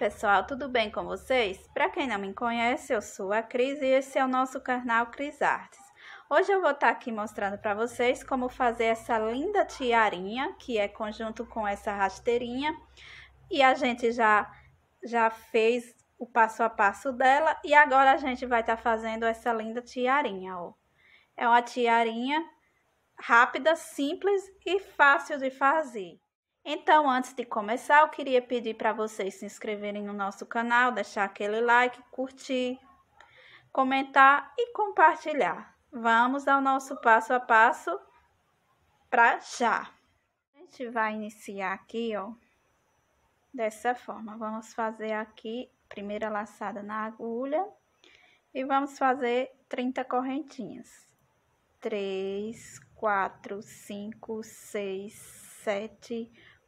pessoal, tudo bem com vocês? Para quem não me conhece, eu sou a Cris e esse é o nosso canal Cris Artes. Hoje eu vou estar tá aqui mostrando para vocês como fazer essa linda tiarinha, que é conjunto com essa rasteirinha. E a gente já, já fez o passo a passo dela e agora a gente vai estar tá fazendo essa linda tiarinha, ó. É uma tiarinha rápida, simples e fácil de fazer. Então, antes de começar, eu queria pedir para vocês se inscreverem no nosso canal, deixar aquele like, curtir, comentar e compartilhar. Vamos ao nosso passo a passo para já. A gente vai iniciar aqui, ó, dessa forma. Vamos fazer aqui primeira laçada na agulha e vamos fazer 30 correntinhas. 3, 4, 5, 6, 7,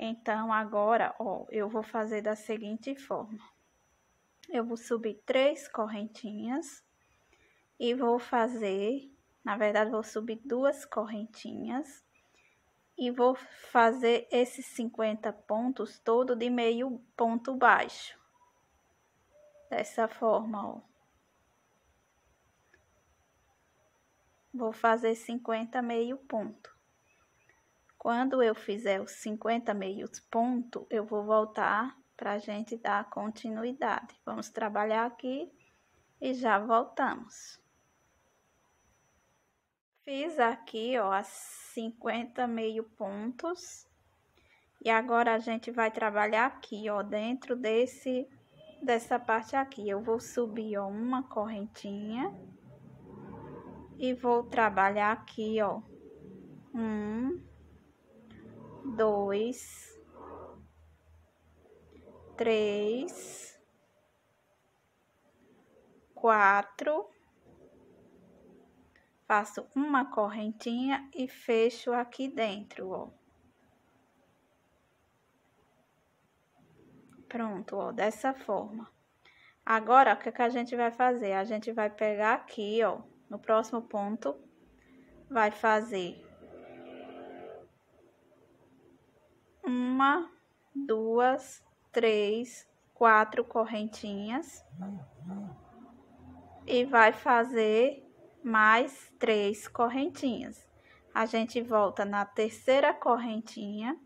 Então, agora, ó, eu vou fazer da seguinte forma. Eu vou subir três correntinhas e vou fazer, na verdade, vou subir duas correntinhas e vou fazer esses 50 pontos todo de meio ponto baixo. Dessa forma, ó. Vou fazer 50 meio ponto. Quando eu fizer os 50 meios ponto, eu vou voltar para a gente dar continuidade. Vamos trabalhar aqui e já voltamos. Fiz aqui, ó, as 50 meio pontos. E agora a gente vai trabalhar aqui, ó, dentro desse, dessa parte aqui. Eu vou subir, ó, uma correntinha. E vou trabalhar aqui, ó, um, dois, três, quatro. Faço uma correntinha e fecho aqui dentro, ó. Pronto, ó, dessa forma. Agora, o que, que a gente vai fazer? A gente vai pegar aqui, ó, no próximo ponto, vai fazer uma, duas, três, quatro correntinhas e vai fazer mais três correntinhas. A gente volta na terceira correntinha,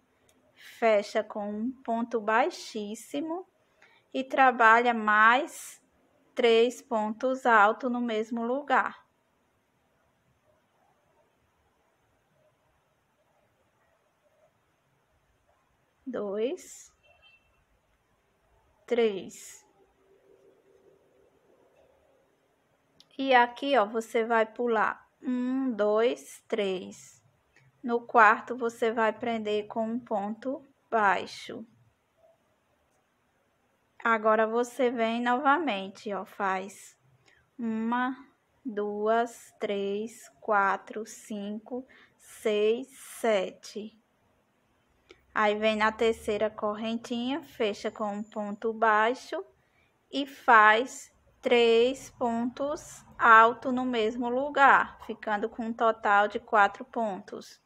fecha com um ponto baixíssimo e trabalha mais três pontos altos no mesmo lugar. dois, três. E aqui, ó, você vai pular um, dois, três. No quarto, você vai prender com um ponto baixo. Agora, você vem novamente, ó, faz uma, duas, três, quatro, cinco, seis, sete. Aí vem na terceira correntinha, fecha com um ponto baixo e faz três pontos alto no mesmo lugar, ficando com um total de quatro pontos.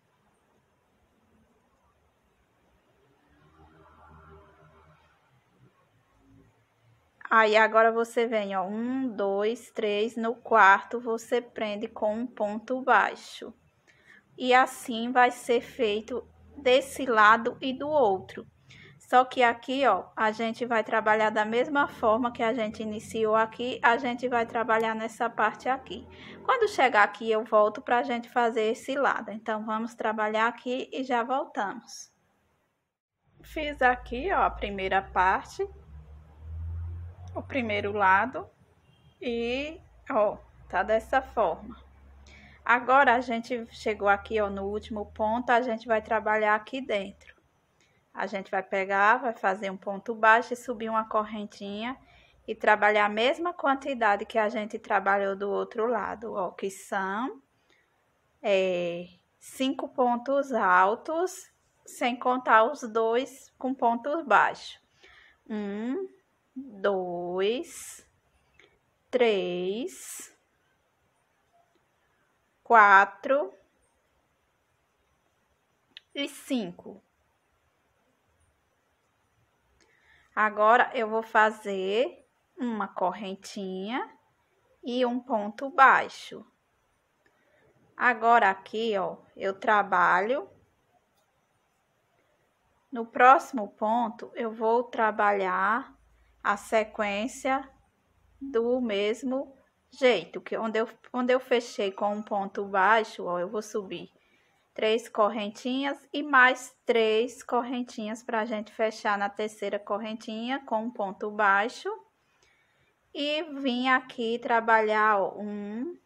Aí, agora você vem, ó, um, dois, três, no quarto você prende com um ponto baixo. E assim vai ser feito desse lado e do outro. Só que aqui, ó, a gente vai trabalhar da mesma forma que a gente iniciou aqui, a gente vai trabalhar nessa parte aqui. Quando chegar aqui, eu volto para a gente fazer esse lado. Então, vamos trabalhar aqui e já voltamos. Fiz aqui, ó, a primeira parte, o primeiro lado e, ó, tá dessa forma. Agora a gente chegou aqui ó, no último ponto, a gente vai trabalhar aqui dentro. A gente vai pegar, vai fazer um ponto baixo e subir uma correntinha e trabalhar a mesma quantidade que a gente trabalhou do outro lado, ó, que são é, cinco pontos altos, sem contar os dois com pontos baixos. Um, dois, três, quatro e cinco. Agora, eu vou fazer uma correntinha e um ponto baixo. Agora, aqui, ó, eu trabalho. No próximo ponto, eu vou trabalhar a sequência do mesmo jeito, que onde eu, onde eu fechei com um ponto baixo, ó, eu vou subir três correntinhas e mais três correntinhas para gente fechar na terceira correntinha com um ponto baixo. E vim aqui trabalhar, ó, um,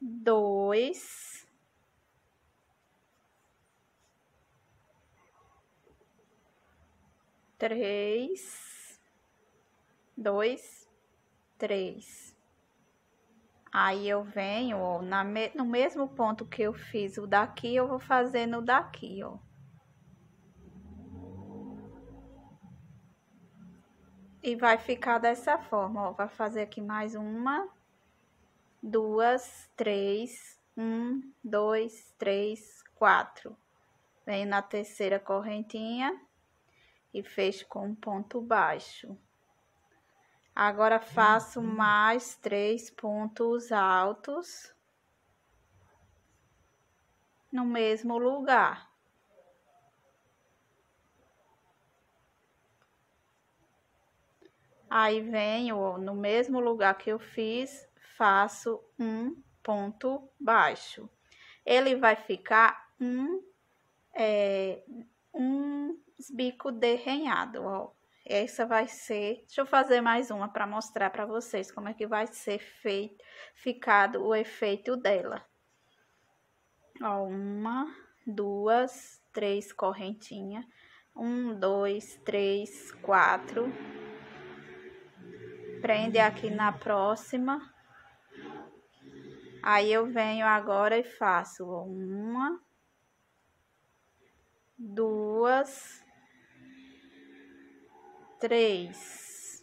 dois, três, dois, 3. Aí eu venho, ó, na me no mesmo ponto que eu fiz o daqui, eu vou fazer no daqui, ó. E vai ficar dessa forma, ó. Vai fazer aqui mais uma, duas, três, um, dois, três, quatro. Venho na terceira correntinha e fecho com um ponto baixo. Agora faço mais três pontos altos no mesmo lugar. Aí venho no mesmo lugar que eu fiz, faço um ponto baixo. Ele vai ficar um, é, um bico derrenhado, ó essa vai ser, deixa eu fazer mais uma para mostrar para vocês como é que vai ser feito, ficado o efeito dela. Ó, uma, duas, três correntinha, um, dois, três, quatro, prende aqui na próxima, aí eu venho agora e faço uma, duas, três,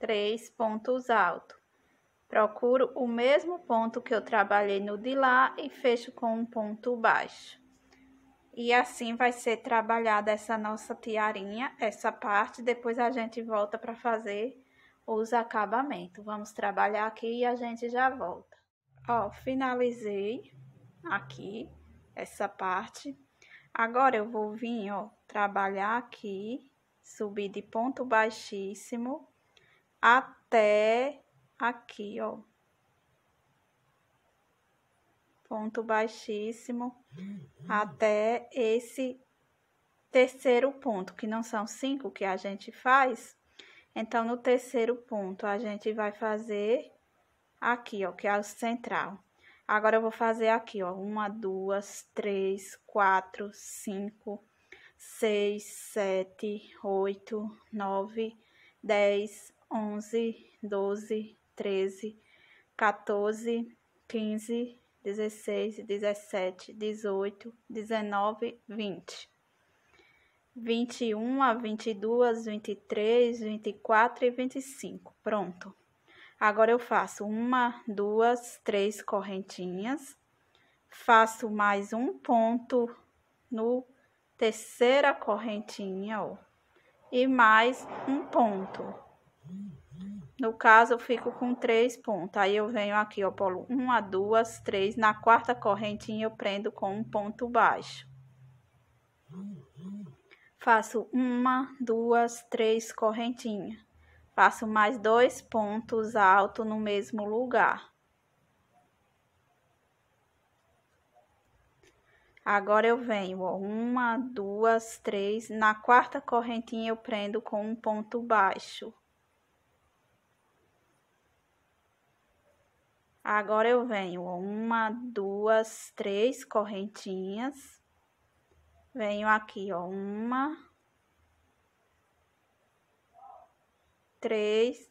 três pontos altos. Procuro o mesmo ponto que eu trabalhei no de lá e fecho com um ponto baixo. E assim vai ser trabalhada essa nossa tiarinha, essa parte. Depois a gente volta para fazer os acabamentos. Vamos trabalhar aqui e a gente já volta. Ó, finalizei aqui essa parte. Agora eu vou vir, ó, trabalhar aqui, subir de ponto baixíssimo até aqui, ó. Ponto baixíssimo até esse terceiro ponto, que não são cinco que a gente faz. Então, no terceiro ponto, a gente vai fazer aqui, ó, que é o central. Agora, eu vou fazer aqui, ó, uma, duas, três, quatro, cinco, seis, sete, oito, nove, dez, onze, doze, treze, quatorze, quinze, dezesseis, dezessete, dezoito, dezenove, vinte. 21, 22, 23, 24 e 25. Pronto. Agora, eu faço uma, duas, três correntinhas, faço mais um ponto no terceira correntinha, ó, e mais um ponto. No caso, eu fico com três pontos. Aí, eu venho aqui, ó, pulo uma, duas, três. Na quarta correntinha, eu prendo com um ponto baixo. Faço uma, duas, três correntinhas Passo mais dois pontos altos no mesmo lugar. Agora, eu venho, ó, uma, duas, três. Na quarta correntinha, eu prendo com um ponto baixo. Agora, eu venho, ó, uma, duas, três correntinhas. Venho aqui, ó, uma, três,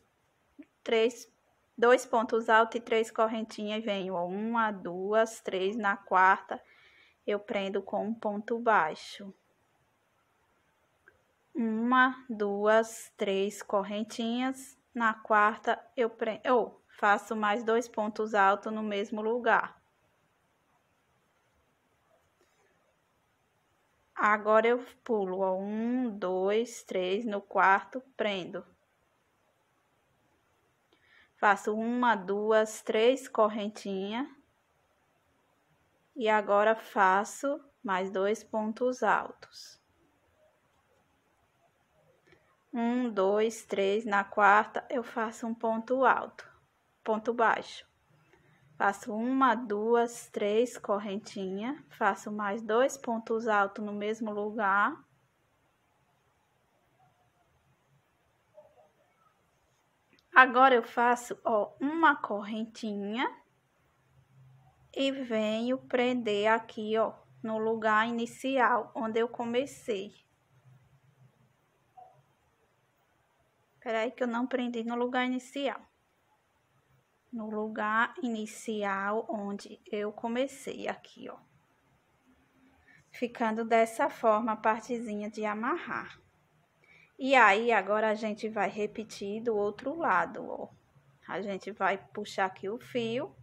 três, dois pontos altos e três correntinhas, venho, ó, uma, duas, três, na quarta, eu prendo com um ponto baixo. Uma, duas, três correntinhas, na quarta, eu prendo, eu faço mais dois pontos altos no mesmo lugar. Agora, eu pulo, ó, um, dois, três, no quarto, prendo. Faço uma, duas, três correntinhas. E agora faço mais dois pontos altos. Um, dois, três. Na quarta, eu faço um ponto alto, ponto baixo. Faço uma, duas, três correntinhas. Faço mais dois pontos altos no mesmo lugar Agora eu faço, ó, uma correntinha e venho prender aqui, ó, no lugar inicial onde eu comecei. Peraí que eu não prendi no lugar inicial. No lugar inicial onde eu comecei aqui, ó. Ficando dessa forma a partezinha de amarrar. E aí, agora a gente vai repetir do outro lado, ó. A gente vai puxar aqui o fio.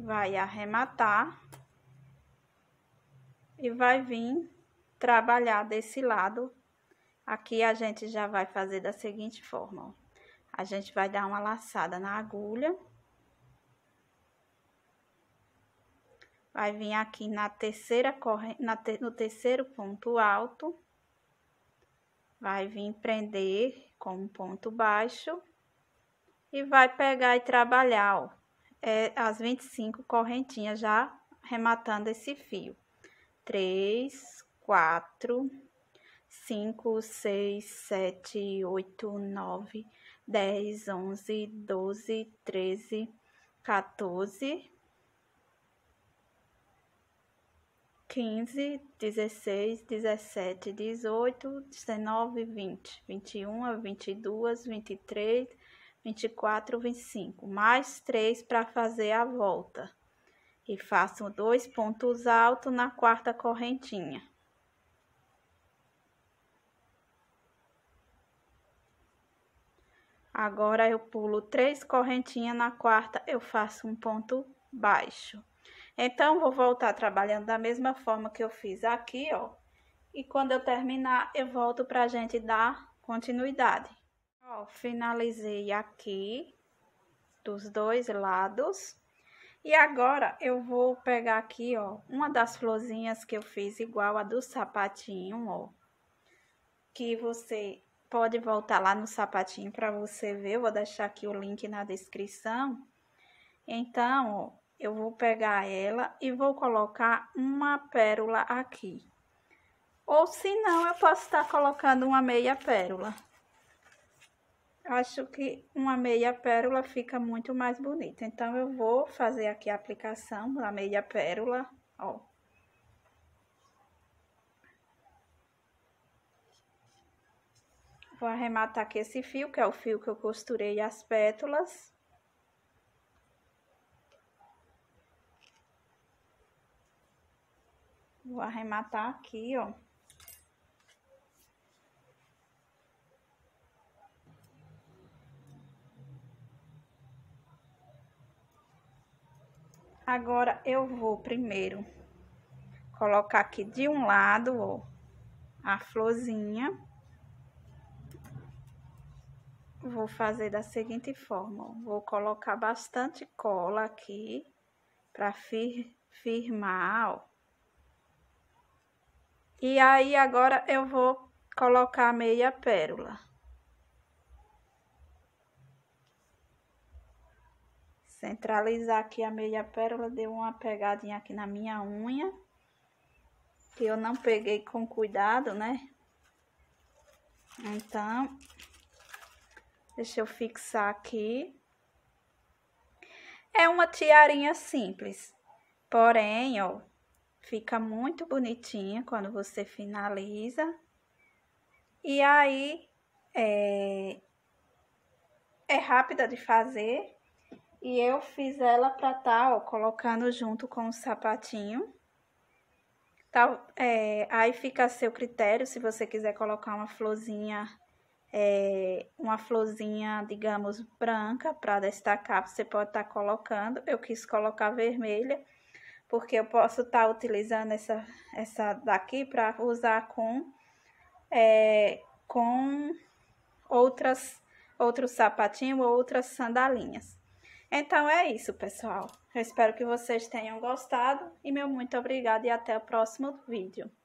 Vai arrematar. E vai vir trabalhar desse lado. Aqui a gente já vai fazer da seguinte forma, ó. A gente vai dar uma laçada na agulha. vai vir aqui na terceira corrente, no terceiro ponto alto, vai vir prender com um ponto baixo e vai pegar e trabalhar, ó, é, as 25 correntinhas já rematando esse fio. 3, 4, 5, 6, 7, 8, 9, 10, 11, 12, 13, 14, 15, 16, 17, 18, 19, 20, 21, 22, 23, 24, 25. Mais três para fazer a volta. E faço dois pontos altos na quarta correntinha. Agora, eu pulo três correntinhas na quarta, eu faço um ponto baixo. Então, vou voltar trabalhando da mesma forma que eu fiz aqui, ó. E quando eu terminar, eu volto pra gente dar continuidade. Ó, finalizei aqui dos dois lados. E agora, eu vou pegar aqui, ó, uma das florzinhas que eu fiz igual a do sapatinho, ó. Que você pode voltar lá no sapatinho para você ver. Eu vou deixar aqui o link na descrição. Então, ó, eu vou pegar ela e vou colocar uma pérola aqui. Ou se não, eu posso estar colocando uma meia pérola. Acho que uma meia pérola fica muito mais bonita. Então, eu vou fazer aqui a aplicação da meia pérola, ó. Vou arrematar aqui esse fio, que é o fio que eu costurei as pétalas. Vou arrematar aqui, ó. Agora, eu vou primeiro colocar aqui de um lado, ó, a florzinha. Vou fazer da seguinte forma, ó. Vou colocar bastante cola aqui pra fir firmar, ó. E aí, agora eu vou colocar meia pérola. Centralizar aqui a meia pérola, deu uma pegadinha aqui na minha unha. Que eu não peguei com cuidado, né? Então, deixa eu fixar aqui. É uma tiarinha simples. Porém, ó, Fica muito bonitinha quando você finaliza. E aí, é, é rápida de fazer. E eu fiz ela pra tá, ó, colocando junto com o sapatinho. Tá, é, aí fica a seu critério, se você quiser colocar uma florzinha, é, uma florzinha, digamos, branca para destacar, você pode estar tá colocando. Eu quis colocar vermelha porque eu posso estar tá utilizando essa, essa daqui para usar com, é, com outras, outros sapatinhos ou outras sandalinhas. Então é isso, pessoal. Eu espero que vocês tenham gostado e meu muito obrigada e até o próximo vídeo.